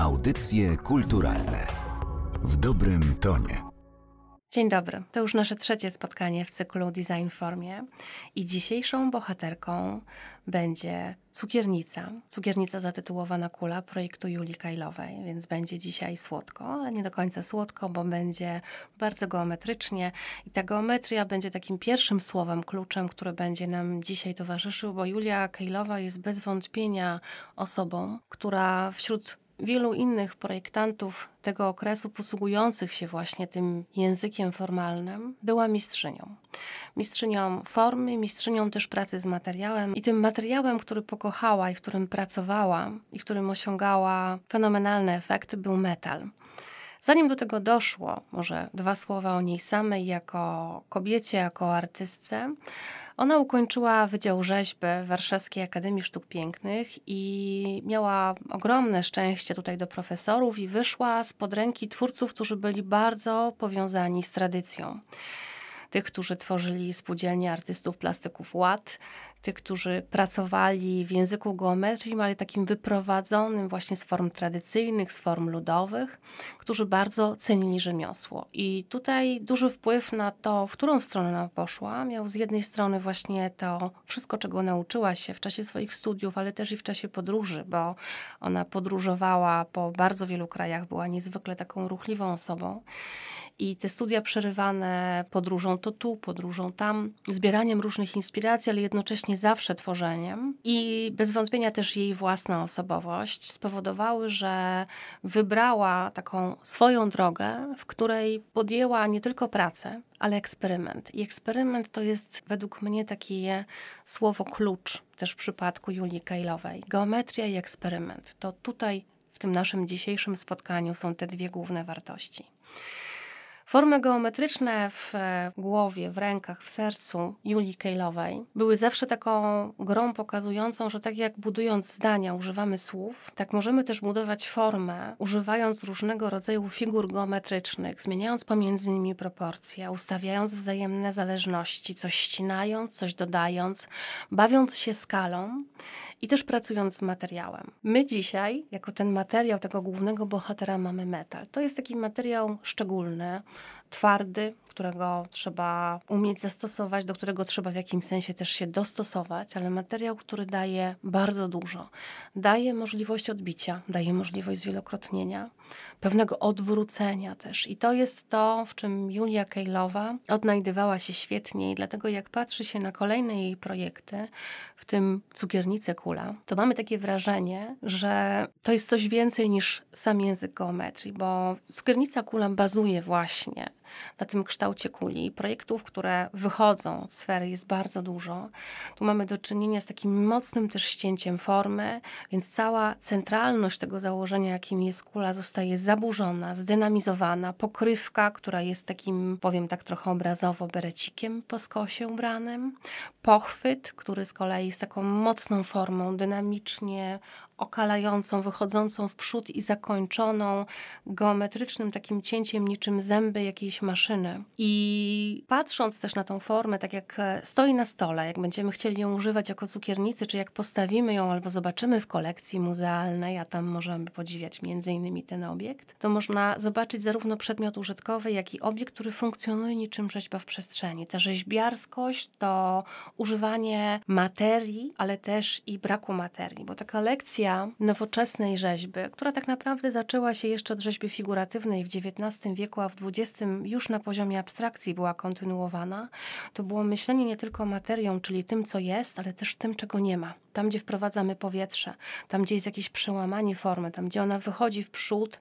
Audycje kulturalne w dobrym tonie. Dzień dobry. To już nasze trzecie spotkanie w cyklu Design Formie i dzisiejszą bohaterką będzie cukiernica. Cukiernica zatytułowana Kula projektu Julii Kajlowej, więc będzie dzisiaj słodko, ale nie do końca słodko, bo będzie bardzo geometrycznie i ta geometria będzie takim pierwszym słowem, kluczem, który będzie nam dzisiaj towarzyszył, bo Julia Kajlowa jest bez wątpienia osobą, która wśród wielu innych projektantów tego okresu posługujących się właśnie tym językiem formalnym była mistrzynią. Mistrzynią formy, mistrzynią też pracy z materiałem i tym materiałem, który pokochała i w którym pracowała i w którym osiągała fenomenalne efekty był metal. Zanim do tego doszło, może dwa słowa o niej samej jako kobiecie, jako artystce. Ona ukończyła Wydział Rzeźby Warszawskiej Akademii Sztuk Pięknych i miała ogromne szczęście tutaj do profesorów i wyszła spod ręki twórców, którzy byli bardzo powiązani z tradycją tych, którzy tworzyli spółdzielnie artystów plastyków ład, tych, którzy pracowali w języku geometrii, ale takim wyprowadzonym właśnie z form tradycyjnych, z form ludowych, którzy bardzo cenili rzemiosło. I tutaj duży wpływ na to, w którą stronę ona poszła, miał z jednej strony właśnie to wszystko, czego nauczyła się w czasie swoich studiów, ale też i w czasie podróży, bo ona podróżowała po bardzo wielu krajach, była niezwykle taką ruchliwą osobą. I te studia przerywane podróżą to tu, podróżą tam, zbieraniem różnych inspiracji, ale jednocześnie zawsze tworzeniem. I bez wątpienia też jej własna osobowość spowodowały, że wybrała taką swoją drogę, w której podjęła nie tylko pracę, ale eksperyment. I eksperyment to jest według mnie takie słowo klucz też w przypadku Julii Kejlowej. Geometria i eksperyment. To tutaj w tym naszym dzisiejszym spotkaniu są te dwie główne wartości. Formy geometryczne w e, głowie, w rękach, w sercu Julii Kejlowej były zawsze taką grą pokazującą, że tak jak budując zdania używamy słów, tak możemy też budować formę, używając różnego rodzaju figur geometrycznych, zmieniając pomiędzy nimi proporcje, ustawiając wzajemne zależności, coś ścinając, coś dodając, bawiąc się skalą i też pracując z materiałem. My dzisiaj, jako ten materiał tego głównego bohatera, mamy metal. To jest taki materiał szczególny, twardy, którego trzeba umieć zastosować, do którego trzeba w jakimś sensie też się dostosować, ale materiał, który daje bardzo dużo. Daje możliwość odbicia, daje możliwość zwielokrotnienia, pewnego odwrócenia też. I to jest to, w czym Julia Kejlowa odnajdywała się świetnie i dlatego jak patrzy się na kolejne jej projekty, w tym Cukiernice Kula, to mamy takie wrażenie, że to jest coś więcej niż sam język geometrii, bo Cukiernica Kula bazuje właśnie na tym kształcie kuli. Projektów, które wychodzą od sfery jest bardzo dużo. Tu mamy do czynienia z takim mocnym też ścięciem formy, więc cała centralność tego założenia, jakim jest kula, zostaje zaburzona, zdynamizowana. Pokrywka, która jest takim, powiem tak trochę obrazowo, berecikiem po skosie ubranym. Pochwyt, który z kolei jest taką mocną formą, dynamicznie okalającą, wychodzącą w przód i zakończoną geometrycznym takim cięciem niczym zęby jakiejś maszyny. I patrząc też na tą formę, tak jak e, stoi na stole, jak będziemy chcieli ją używać jako cukiernicy, czy jak postawimy ją albo zobaczymy w kolekcji muzealnej, a tam możemy podziwiać między innymi ten obiekt, to można zobaczyć zarówno przedmiot użytkowy, jak i obiekt, który funkcjonuje niczym rzeźba w przestrzeni. Ta rzeźbiarskość to używanie materii, ale też i braku materii, bo ta kolekcja tradycja nowoczesnej rzeźby, która tak naprawdę zaczęła się jeszcze od rzeźby figuratywnej w XIX wieku, a w XX już na poziomie abstrakcji była kontynuowana, to było myślenie nie tylko materią, czyli tym, co jest, ale też tym, czego nie ma. Tam, gdzie wprowadzamy powietrze, tam, gdzie jest jakieś przełamanie formy, tam, gdzie ona wychodzi w przód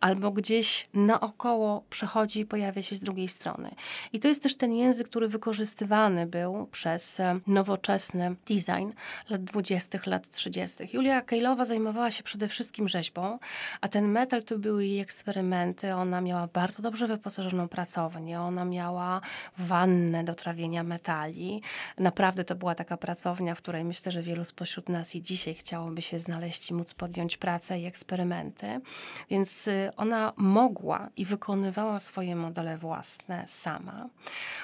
albo gdzieś naokoło przechodzi i pojawia się z drugiej strony. I to jest też ten język, który wykorzystywany był przez e, nowoczesny design lat 20., lat 30. Julia Kejl Chwilowo zajmowała się przede wszystkim rzeźbą, a ten metal to były jej eksperymenty. Ona miała bardzo dobrze wyposażoną pracownię, ona miała wannę do trawienia metali. Naprawdę to była taka pracownia, w której myślę, że wielu spośród nas i dzisiaj chciałoby się znaleźć i móc podjąć pracę i eksperymenty. Więc y, ona mogła i wykonywała swoje modele własne sama.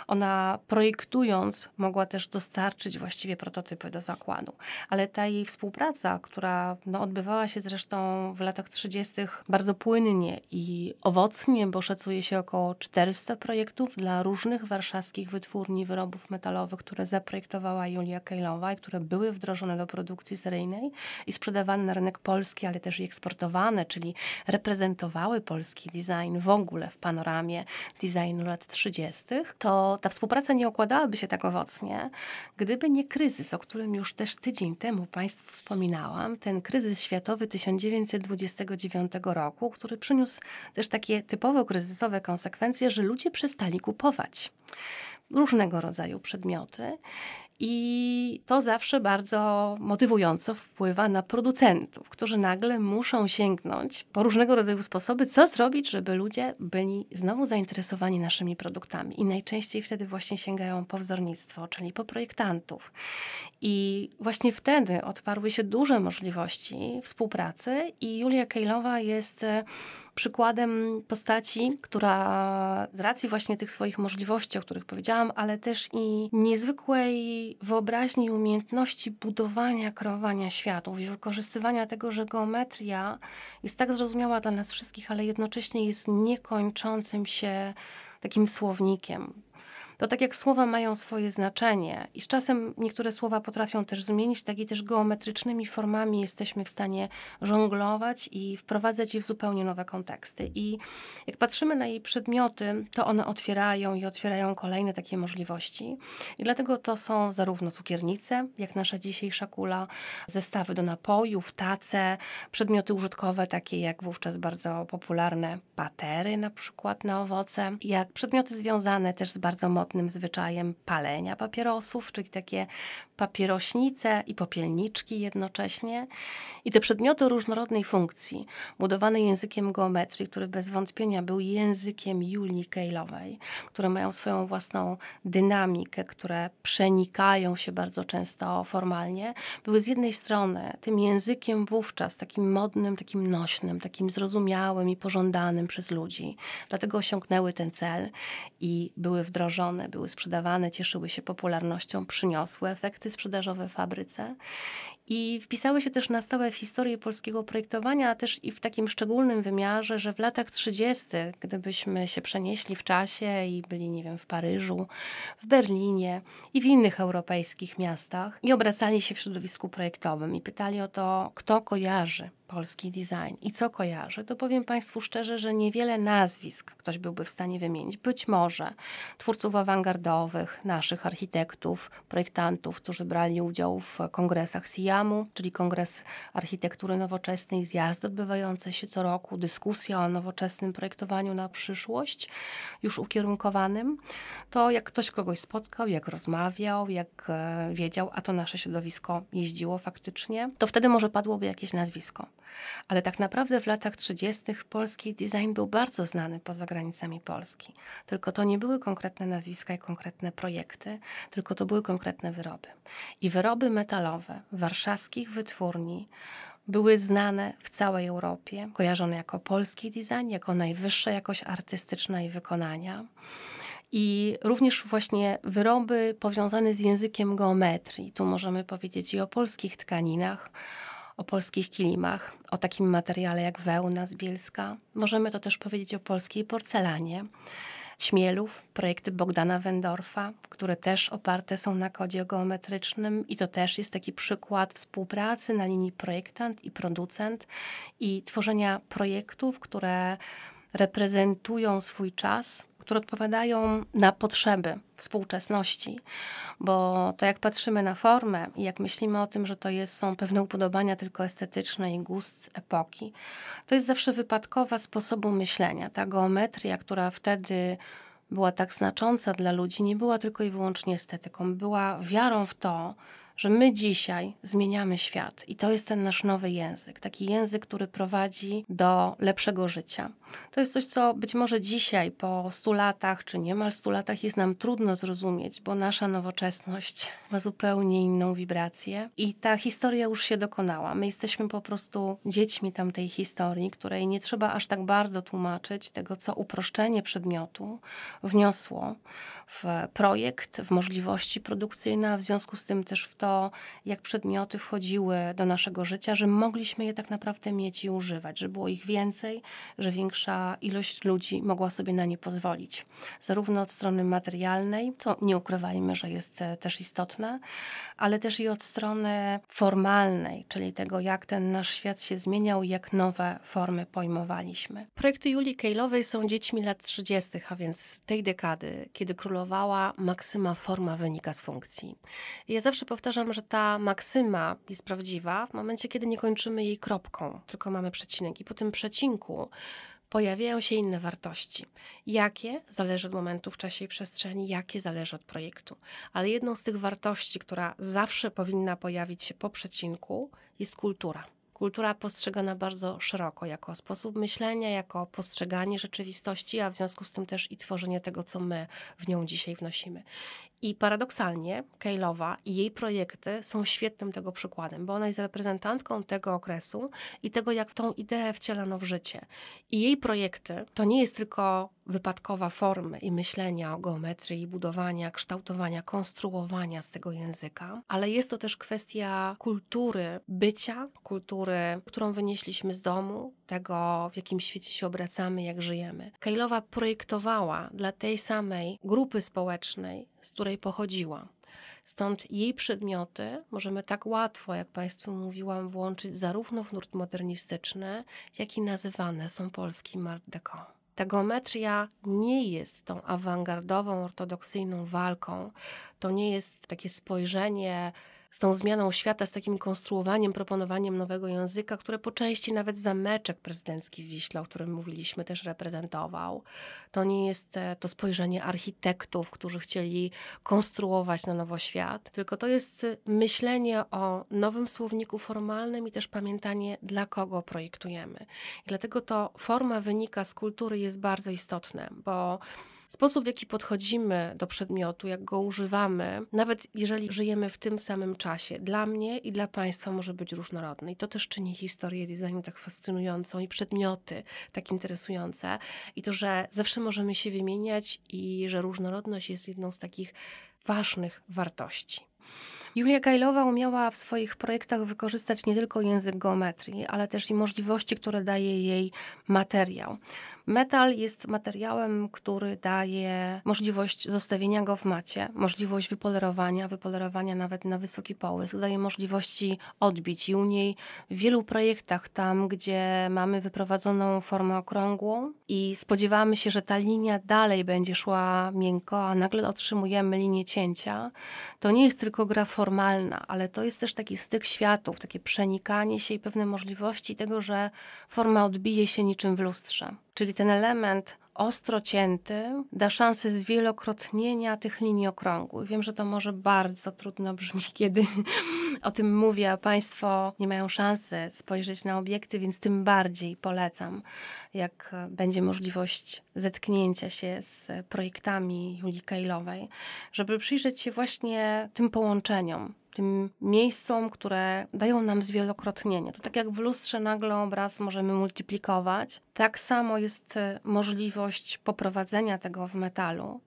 Ona projektując mogła też dostarczyć właściwie prototypy do zakładu, ale ta jej współpraca, która no, odbywała się zresztą w latach 30. bardzo płynnie i owocnie, bo szacuje się około 400 projektów dla różnych warszawskich wytwórni wyrobów metalowych, które zaprojektowała Julia Kejlowa i które były wdrożone do produkcji seryjnej i sprzedawane na rynek polski, ale też i eksportowane, czyli reprezentowały polski design w ogóle w panoramie designu lat 30., to ta współpraca nie okładałaby się tak owocnie, gdyby nie kryzys, o którym już też tydzień temu Państwu wspominałam, ten kryzys światowy 1929 roku, który przyniósł też takie typowo kryzysowe konsekwencje, że ludzie przestali kupować różnego rodzaju przedmioty i to zawsze bardzo motywująco wpływa na producentów, którzy nagle muszą sięgnąć po różnego rodzaju sposoby, co zrobić, żeby ludzie byli znowu zainteresowani naszymi produktami. I najczęściej wtedy właśnie sięgają po wzornictwo, czyli po projektantów. I właśnie wtedy otwarły się duże możliwości współpracy, i Julia Kejlowa jest przykładem postaci, która z racji właśnie tych swoich możliwości, o których powiedziałam, ale też i niezwykłej wyobraźni i umiejętności budowania, kreowania światów i wykorzystywania tego, że geometria jest tak zrozumiała dla nas wszystkich, ale jednocześnie jest niekończącym się takim słownikiem to tak jak słowa mają swoje znaczenie i z czasem niektóre słowa potrafią też zmienić, tak i też geometrycznymi formami jesteśmy w stanie żonglować i wprowadzać je w zupełnie nowe konteksty. I jak patrzymy na jej przedmioty, to one otwierają i otwierają kolejne takie możliwości. I dlatego to są zarówno cukiernice, jak nasza dzisiejsza kula, zestawy do napojów, tace, przedmioty użytkowe, takie jak wówczas bardzo popularne patery na przykład na owoce, jak przedmioty związane też z bardzo mocno pierwotnym zwyczajem palenia papierosów, czyli takie papierośnice i popielniczki jednocześnie. I te przedmioty różnorodnej funkcji, budowane językiem geometrii, który bez wątpienia był językiem Julii Kejlowej, które mają swoją własną dynamikę, które przenikają się bardzo często formalnie, były z jednej strony tym językiem wówczas takim modnym, takim nośnym, takim zrozumiałym i pożądanym przez ludzi. Dlatego osiągnęły ten cel i były wdrożone one były sprzedawane, cieszyły się popularnością, przyniosły efekty sprzedażowe fabryce i wpisały się też na stałe w historię polskiego projektowania, a też i w takim szczególnym wymiarze, że w latach 30., gdybyśmy się przenieśli w czasie i byli, nie wiem, w Paryżu, w Berlinie i w innych europejskich miastach i obracali się w środowisku projektowym i pytali o to, kto kojarzy polski design i co kojarzę, to powiem Państwu szczerze, że niewiele nazwisk ktoś byłby w stanie wymienić. Być może twórców awangardowych, naszych architektów, projektantów, którzy brali udział w kongresach SIAM-u, czyli Kongres Architektury Nowoczesnej, zjazdy odbywające się co roku, dyskusja o nowoczesnym projektowaniu na przyszłość, już ukierunkowanym. To jak ktoś kogoś spotkał, jak rozmawiał, jak e, wiedział, a to nasze środowisko jeździło faktycznie, to wtedy może padłoby jakieś nazwisko. Ale tak naprawdę w latach 30. polski design był bardzo znany poza granicami Polski. Tylko to nie były konkretne nazwiska i konkretne projekty, tylko to były konkretne wyroby. I wyroby metalowe warszawskich wytwórni były znane w całej Europie, kojarzone jako polski design, jako najwyższa jakość artystyczna i wykonania i również właśnie wyroby powiązane z językiem geometrii. Tu możemy powiedzieć i o polskich tkaninach, o polskich kilimach, o takim materiale jak wełna z Bielska. Możemy to też powiedzieć o polskiej porcelanie. Śmielów, projekty Bogdana Wendorfa, które też oparte są na kodzie geometrycznym i to też jest taki przykład współpracy na linii projektant i producent i tworzenia projektów, które reprezentują swój czas, które odpowiadają na potrzeby współczesności, bo to jak patrzymy na formę i jak myślimy o tym, że to jest, są pewne upodobania tylko estetyczne i gust epoki, to jest zawsze wypadkowa sposobu myślenia. Ta geometria, która wtedy była tak znacząca dla ludzi, nie była tylko i wyłącznie estetyką, była wiarą w to, że my dzisiaj zmieniamy świat i to jest ten nasz nowy język, taki język, który prowadzi do lepszego życia. To jest coś, co być może dzisiaj, po 100 latach, czy niemal 100 latach, jest nam trudno zrozumieć, bo nasza nowoczesność ma zupełnie inną wibrację i ta historia już się dokonała. My jesteśmy po prostu dziećmi tamtej historii, której nie trzeba aż tak bardzo tłumaczyć tego, co uproszczenie przedmiotu wniosło w projekt, w możliwości produkcyjne, a w związku z tym też w to, jak przedmioty wchodziły do naszego życia, że mogliśmy je tak naprawdę mieć i używać, że było ich więcej, że większe większa ilość ludzi mogła sobie na nie pozwolić. Zarówno od strony materialnej, co nie ukrywajmy, że jest e, też istotne, ale też i od strony formalnej, czyli tego, jak ten nasz świat się zmieniał jak nowe formy pojmowaliśmy. Projekty Julii Kejlowej są dziećmi lat 30., a więc tej dekady, kiedy królowała maksyma forma wynika z funkcji. ja zawsze powtarzam, że ta maksyma jest prawdziwa w momencie, kiedy nie kończymy jej kropką, tylko mamy przecinek. I po tym przecinku pojawiają się inne wartości. Jakie zależy od momentu w czasie i przestrzeni, jakie zależy od projektu. Ale jedną z tych wartości, która zawsze powinna pojawić się po przecinku, jest kultura kultura postrzegana bardzo szeroko, jako sposób myślenia, jako postrzeganie rzeczywistości, a w związku z tym też i tworzenie tego, co my w nią dzisiaj wnosimy. I paradoksalnie Kejlowa i jej projekty są świetnym tego przykładem, bo ona jest reprezentantką tego okresu i tego, jak tą ideę wcielano w życie. I jej projekty to nie jest tylko wypadkowa formy i myślenia o geometrii, budowania, kształtowania, konstruowania z tego języka, ale jest to też kwestia kultury bycia, kultury, którą wynieśliśmy z domu, tego w jakim świecie się obracamy, jak żyjemy. Kejlowa projektowała dla tej samej grupy społecznej, z której pochodziła. Stąd jej przedmioty możemy tak łatwo, jak Państwu mówiłam, włączyć zarówno w nurt modernistyczny, jak i nazywane są polskim art deco. Ta geometria nie jest tą awangardową, ortodoksyjną walką. To nie jest takie spojrzenie z tą zmianą świata, z takim konstruowaniem, proponowaniem nowego języka, które po części nawet zameczek prezydencki Wiśla, o którym mówiliśmy, też reprezentował. To nie jest e, to spojrzenie architektów, którzy chcieli konstruować na nowo świat, tylko to jest e, myślenie o nowym słowniku formalnym i też pamiętanie, dla kogo projektujemy. I dlatego to forma wynika z kultury jest bardzo istotne, bo Sposób, w jaki podchodzimy do przedmiotu, jak go używamy, nawet jeżeli żyjemy w tym samym czasie, dla mnie i dla Państwa może być różnorodny. I to też czyni historię designu tak fascynującą i przedmioty tak interesujące. I to, że zawsze możemy się wymieniać i że różnorodność jest jedną z takich ważnych wartości. Julia Gajlowa umiała w swoich projektach wykorzystać nie tylko język geometrii, ale też i możliwości, które daje jej materiał. Metal jest materiałem, który daje możliwość zostawienia go w macie, możliwość wypolerowania, wypolerowania nawet na wysoki połysk, daje możliwości odbić i u niej w wielu projektach tam, gdzie mamy wyprowadzoną formę okrągłą i spodziewamy się, że ta linia dalej będzie szła miękko, a nagle otrzymujemy linię cięcia, to nie jest tylko grafowanie, formalna, ale to jest też taki styk światów, takie przenikanie się i pewne możliwości tego, że forma odbije się niczym w lustrze. Czyli ten element ostro cięty da szansę zwielokrotnienia tych linii okrągłych. Wiem, że to może bardzo trudno brzmi, kiedy o tym mówię, a Państwo nie mają szansy spojrzeć na obiekty, więc tym bardziej polecam, jak będzie możliwość zetknięcia się z projektami Julii Kejlowej, żeby przyjrzeć się właśnie tym połączeniom tym miejscom, które dają nam zwielokrotnienie. To tak jak w lustrze nagle obraz możemy multiplikować, tak samo jest e, możliwość poprowadzenia tego w metalu.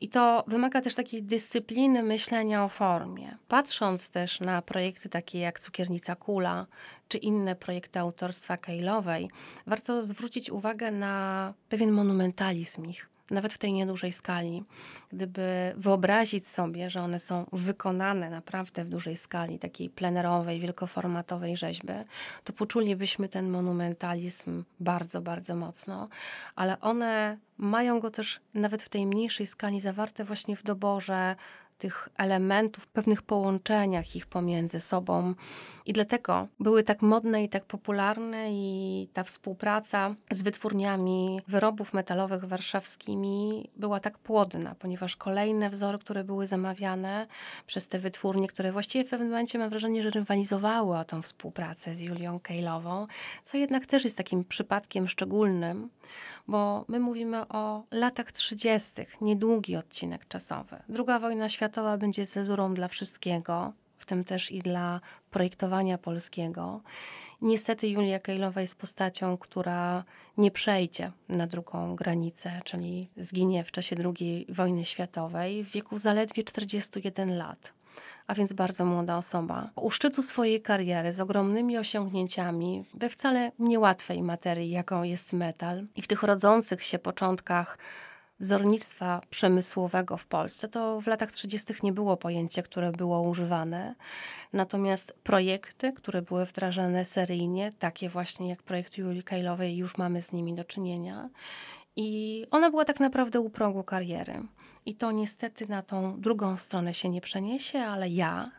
I to wymaga też takiej dyscypliny myślenia o formie. Patrząc też na projekty takie jak Cukiernica Kula czy inne projekty autorstwa Kejlowej, warto zwrócić uwagę na pewien monumentalizm ich nawet w tej niedużej skali, gdyby wyobrazić sobie, że one są wykonane naprawdę w dużej skali, takiej plenerowej, wielkoformatowej rzeźby, to poczulibyśmy ten monumentalizm bardzo, bardzo mocno, ale one mają go też nawet w tej mniejszej skali zawarte właśnie w doborze tych elementów, pewnych połączeniach ich pomiędzy sobą. I dlatego były tak modne i tak popularne, i ta współpraca z wytwórniami wyrobów metalowych warszawskimi była tak płodna, ponieważ kolejne wzory, które były zamawiane przez te wytwórnie, które właściwie w pewnym momencie mam wrażenie, że rywalizowały o tą współpracę z Julią Kejlową, co jednak też jest takim przypadkiem szczególnym, bo my mówimy o latach 30., niedługi odcinek czasowy. Druga wojna światowa światowa będzie cezurą dla wszystkiego, w tym też i dla projektowania polskiego. Niestety Julia Kejlowa jest postacią, która nie przejdzie na drugą granicę, czyli zginie w czasie II wojny światowej w wieku zaledwie 41 lat. A więc bardzo młoda osoba. U szczytu swojej kariery z ogromnymi osiągnięciami we wcale niełatwej materii, jaką jest metal, i w tych rodzących się początkach wzornictwa przemysłowego w Polsce, to w latach 30. nie było pojęcia, które było używane. Natomiast projekty, które były wdrażane seryjnie, takie właśnie jak projekt Julii Kajlowej, już mamy z nimi do czynienia. I ona była tak naprawdę u progu kariery. I to niestety na tą drugą stronę się nie przeniesie, ale ja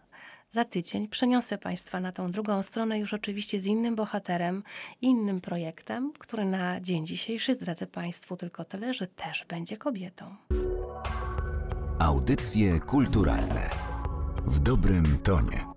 za tydzień przeniosę Państwa na tą drugą stronę, już oczywiście z innym bohaterem, innym projektem, który na dzień dzisiejszy zdradzę Państwu tylko tyle, że też będzie kobietą. Audycje kulturalne w dobrym tonie.